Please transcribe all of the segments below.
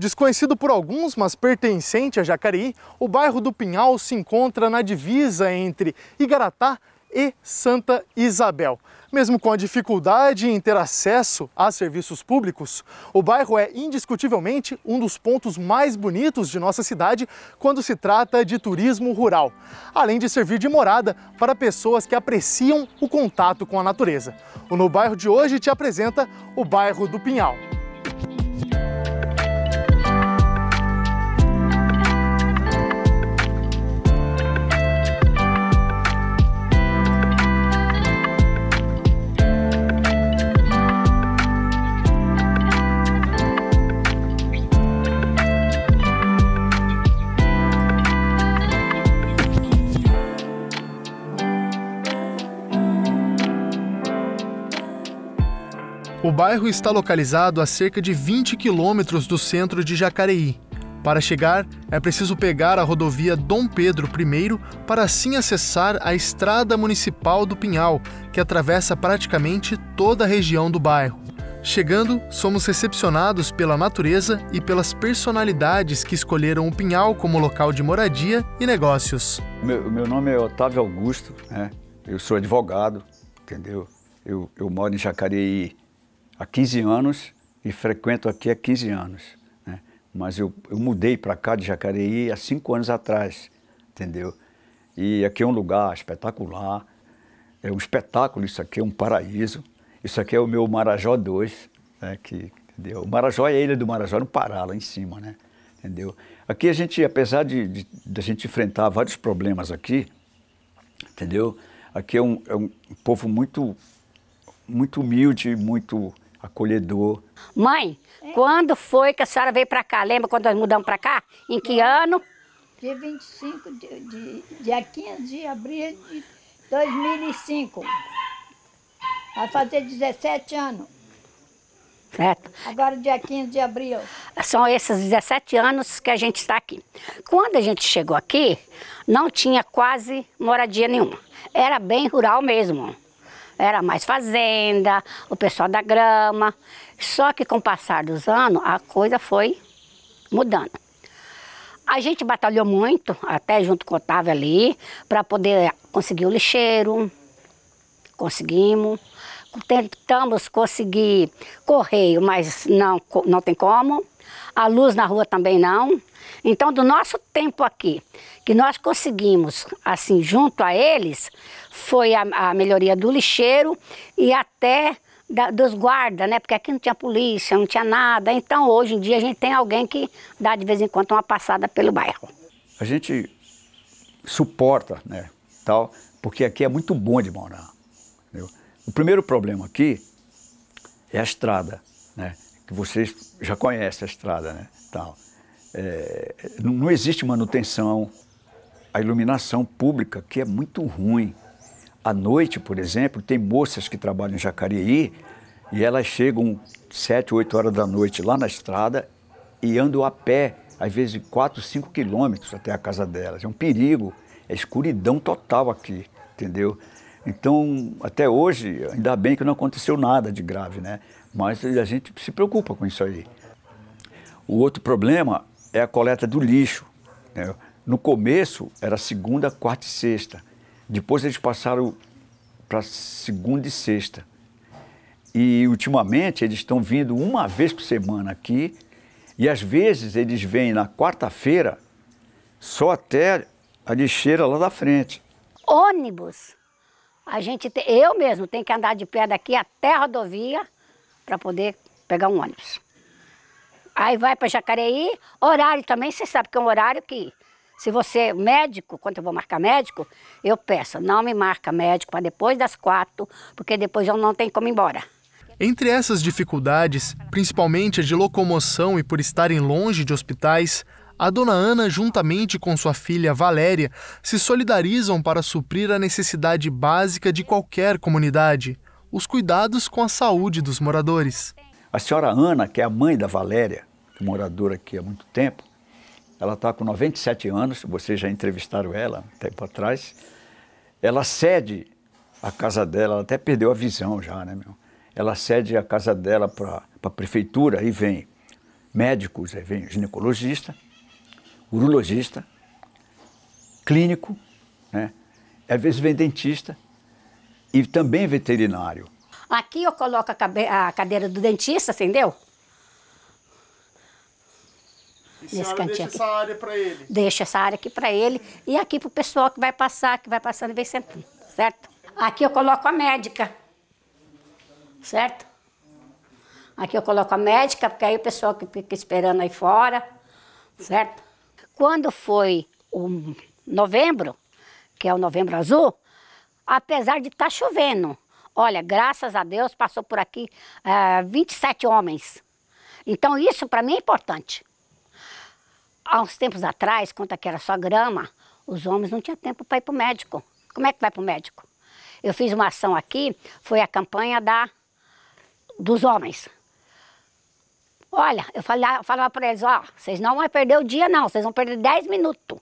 Desconhecido por alguns, mas pertencente a Jacareí, o bairro do Pinhal se encontra na divisa entre Igaratá e Santa Isabel. Mesmo com a dificuldade em ter acesso a serviços públicos, o bairro é indiscutivelmente um dos pontos mais bonitos de nossa cidade quando se trata de turismo rural, além de servir de morada para pessoas que apreciam o contato com a natureza. O No Bairro de hoje te apresenta o bairro do Pinhal. O bairro está localizado a cerca de 20 quilômetros do centro de Jacareí. Para chegar, é preciso pegar a rodovia Dom Pedro I para assim acessar a Estrada Municipal do Pinhal, que atravessa praticamente toda a região do bairro. Chegando, somos recepcionados pela natureza e pelas personalidades que escolheram o Pinhal como local de moradia e negócios. Meu, meu nome é Otávio Augusto, né? eu sou advogado, entendeu? Eu, eu moro em Jacareí há 15 anos e frequento aqui há 15 anos. Né? Mas eu, eu mudei para cá de Jacareí há cinco anos atrás, entendeu? E aqui é um lugar espetacular, é um espetáculo isso aqui, é um paraíso. Isso aqui é o meu Marajó 2, né? que, entendeu? O Marajó é a ilha do Marajó, no Pará, lá em cima, né? Entendeu? Aqui a gente, apesar de, de, de a gente enfrentar vários problemas aqui, entendeu? Aqui é um, é um povo muito, muito humilde, muito acolhedor. Mãe, é. quando foi que a senhora veio para cá? Lembra quando nós mudamos para cá? Em que ano? Dia 25, de, de, dia 15 de abril de 2005. Vai fazer 17 anos. Certo. Agora, dia 15 de abril. São esses 17 anos que a gente está aqui. Quando a gente chegou aqui, não tinha quase moradia nenhuma. Era bem rural mesmo era mais fazenda, o pessoal da grama. Só que com o passar dos anos, a coisa foi mudando. A gente batalhou muito, até junto com o Otávio ali, para poder conseguir o lixeiro. Conseguimos. Tentamos conseguir correio, mas não, não tem como. A luz na rua também não. Então, do nosso tempo aqui, que nós conseguimos, assim, junto a eles, foi a, a melhoria do lixeiro e até da, dos guardas, né? Porque aqui não tinha polícia, não tinha nada. Então, hoje em dia, a gente tem alguém que dá de vez em quando uma passada pelo bairro. A gente suporta, né? Tal, porque aqui é muito bom de morar. Entendeu? O primeiro problema aqui é a estrada, né? Que vocês já conhecem a estrada, né? Tal. É, não existe manutenção. A iluminação pública, que é muito ruim. À noite, por exemplo, tem moças que trabalham em Jacareí e elas chegam 7, 8 horas da noite lá na estrada e andam a pé, às vezes 4, 5 quilômetros até a casa delas. É um perigo, é escuridão total aqui, entendeu? Então, até hoje, ainda bem que não aconteceu nada de grave, né? Mas a gente se preocupa com isso aí. O outro problema é a coleta do lixo. Né? No começo era segunda, quarta e sexta. Depois eles passaram para segunda e sexta. E ultimamente eles estão vindo uma vez por semana aqui. E às vezes eles vêm na quarta-feira só até a lixeira lá da frente. Ônibus. A gente te, eu mesmo tenho que andar de pé daqui até a rodovia para poder pegar um ônibus. Aí vai para Jacareí, horário também, você sabe que é um horário que se você é médico, quando eu vou marcar médico, eu peço, não me marca médico para depois das quatro, porque depois eu não tenho como ir embora. Entre essas dificuldades, principalmente a de locomoção e por estarem longe de hospitais, a dona Ana, juntamente com sua filha Valéria, se solidarizam para suprir a necessidade básica de qualquer comunidade: os cuidados com a saúde dos moradores. A senhora Ana, que é a mãe da Valéria, moradora aqui há muito tempo. Ela está com 97 anos, vocês já entrevistaram ela um tempo atrás. Ela cede a casa dela, ela até perdeu a visão já, né, meu? Ela cede a casa dela para a prefeitura, aí vem médicos, aí vem ginecologista, urologista, clínico, né? às vezes vem dentista e também veterinário. Aqui eu coloco a, cadeira do dentista, entendeu? nesse cantinho deixa aqui. essa área para ele? Deixa essa área aqui para ele e aqui para o pessoal que vai passar, que vai passando e vem sentando, certo? Aqui eu coloco a médica, certo? Aqui eu coloco a médica, porque aí o pessoal que fica esperando aí fora, certo? Quando foi o novembro, que é o novembro azul, apesar de estar tá chovendo, olha, graças a Deus passou por aqui é, eh, 27 homens. Então isso para mim é importante há uns tempos atrás, quando que era só grama, os homens não tinham tempo para ir para o médico. Como é que vai para o médico? Eu fiz uma ação aqui, foi a campanha da, dos homens. Olha, eu ah, falava, falava para eles, ó, vocês não vão perder o dia não, vocês vão perder 10 minutos.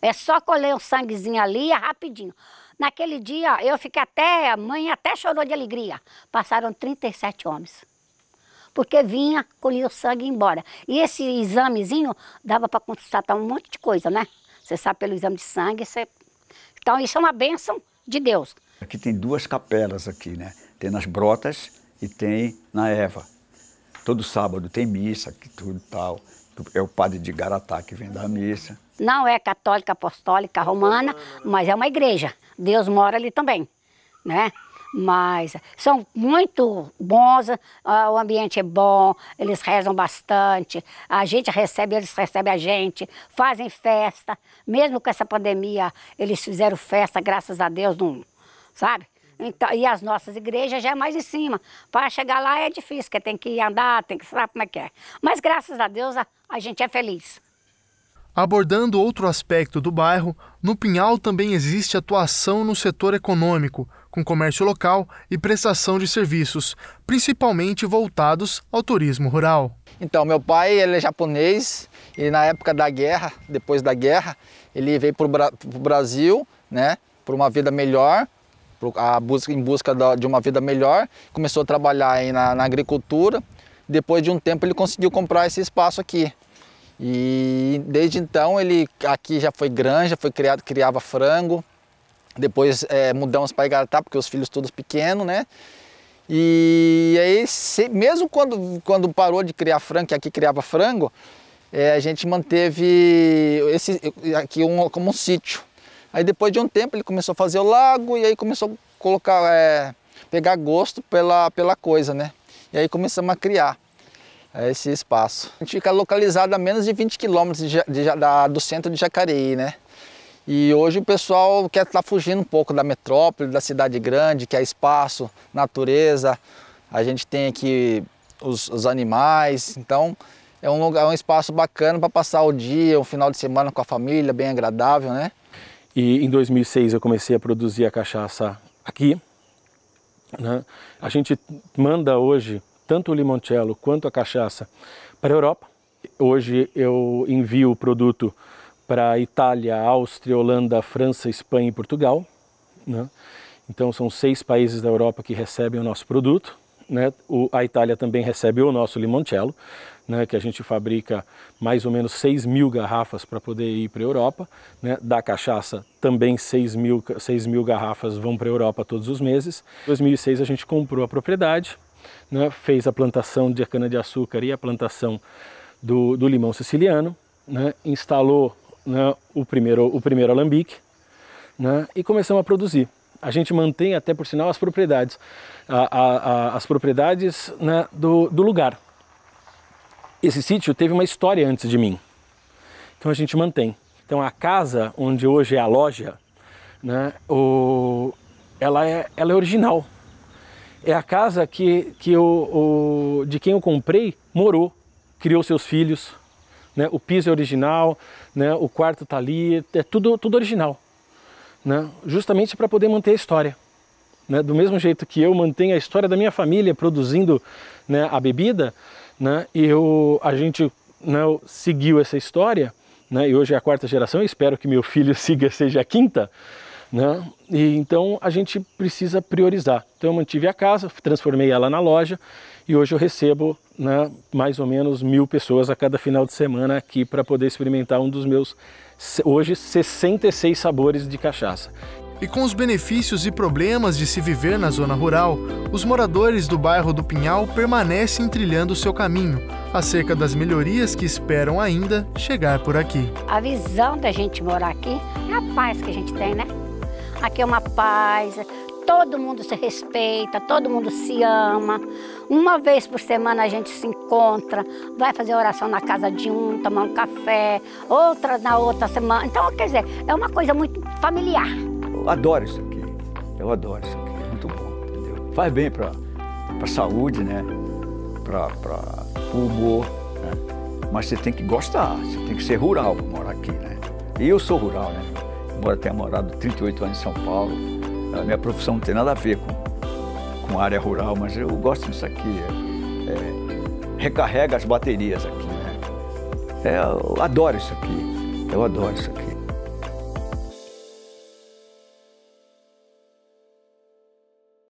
É só colher um sanguezinho ali, é rapidinho. Naquele dia, eu fiquei até, a mãe até chorou de alegria. Passaram 37 homens porque vinha, colhia o sangue e embora. E esse examezinho dava para constatar um monte de coisa, né? Você sabe pelo exame de sangue, você... Então isso é uma bênção de Deus. Aqui tem duas capelas aqui, né? Tem nas Brotas e tem na Eva. Todo sábado tem missa, aqui, tudo tal. É o padre de Garatá que vem dar missa. Não é católica, apostólica, romana, mas é uma igreja. Deus mora ali também, né? Mas são muito bons, ah, o ambiente é bom, eles rezam bastante, a gente recebe, eles recebem a gente, fazem festa. Mesmo com essa pandemia, eles fizeram festa, graças a Deus, não, sabe? Então, e as nossas igrejas já é mais em cima. Para chegar lá é difícil, porque tem que andar, tem que saber como é que é. Mas graças a Deus a, a gente é feliz. Abordando outro aspecto do bairro, no Pinhal também existe atuação no setor econômico, com comércio local e prestação de serviços, principalmente voltados ao turismo rural. Então, meu pai ele é japonês e na época da guerra, depois da guerra, ele veio para o Bra Brasil, né, para uma vida melhor, a busca, em busca de uma vida melhor, começou a trabalhar aí na, na agricultura. Depois de um tempo ele conseguiu comprar esse espaço aqui. E desde então ele aqui já foi granja, foi criado, criava frango, depois é, mudamos para Igaratá porque os filhos todos pequenos, né? E aí, se, mesmo quando, quando parou de criar frango, que aqui criava frango, é, a gente manteve esse aqui um, como um sítio. Aí depois de um tempo ele começou a fazer o lago e aí começou a colocar, é, pegar gosto pela, pela coisa, né? E aí começamos a criar é, esse espaço. A gente fica localizado a menos de 20 quilômetros de, de, do centro de Jacareí, né? E hoje o pessoal quer estar tá fugindo um pouco da metrópole, da cidade grande, que é espaço, natureza. A gente tem aqui os, os animais, então é um lugar, é um espaço bacana para passar o dia, um final de semana com a família, bem agradável, né? E em 2006 eu comecei a produzir a cachaça aqui. Né? A gente manda hoje tanto o limoncello quanto a cachaça para a Europa. Hoje eu envio o produto para Itália, Áustria, Holanda, França, Espanha e Portugal. Né? Então são seis países da Europa que recebem o nosso produto. Né? O, a Itália também recebe o nosso limoncello, né? que a gente fabrica mais ou menos 6 mil garrafas para poder ir para a Europa. Né? Da cachaça, também 6 mil, 6 mil garrafas vão para a Europa todos os meses. Em 2006 a gente comprou a propriedade, né? fez a plantação de cana-de-açúcar e a plantação do, do limão siciliano, né? instalou né, o, primeiro, o primeiro alambique né, e começamos a produzir. A gente mantém até por sinal as propriedades, a, a, a, as propriedades né, do, do lugar. Esse sítio teve uma história antes de mim, então a gente mantém. Então a casa onde hoje é a loja, né, o, ela, é, ela é original. É a casa que, que o, de quem eu comprei morou, criou seus filhos, né? O piso é original, né? O quarto tá ali, é tudo tudo original, né? Justamente para poder manter a história, né? Do mesmo jeito que eu mantenho a história da minha família produzindo, né, a bebida, né? E eu a gente né, seguiu essa história, né? E hoje é a quarta geração, espero que meu filho siga seja a quinta. Né? E então a gente precisa priorizar. Então eu mantive a casa, transformei ela na loja e hoje eu recebo né, mais ou menos mil pessoas a cada final de semana aqui para poder experimentar um dos meus hoje 66 sabores de cachaça. E com os benefícios e problemas de se viver na zona rural, os moradores do bairro do Pinhal permanecem trilhando seu caminho acerca das melhorias que esperam ainda chegar por aqui. A visão da gente morar aqui é a paz que a gente tem, né? Aqui é uma paz, todo mundo se respeita, todo mundo se ama. Uma vez por semana a gente se encontra, vai fazer oração na casa de um, tomar um café, outra na outra semana. Então, quer dizer, é uma coisa muito familiar. Eu adoro isso aqui, eu adoro isso aqui, é muito bom, entendeu? Faz bem para a saúde, né? Para o humor, né? Mas você tem que gostar, você tem que ser rural para morar aqui, né? E eu sou rural, né? embora tenha morado 38 anos em São Paulo, a minha profissão não tem nada a ver com, com a área rural, mas eu gosto disso aqui. É, é, recarrega as baterias aqui. Né? É, eu adoro isso aqui. Eu adoro isso aqui.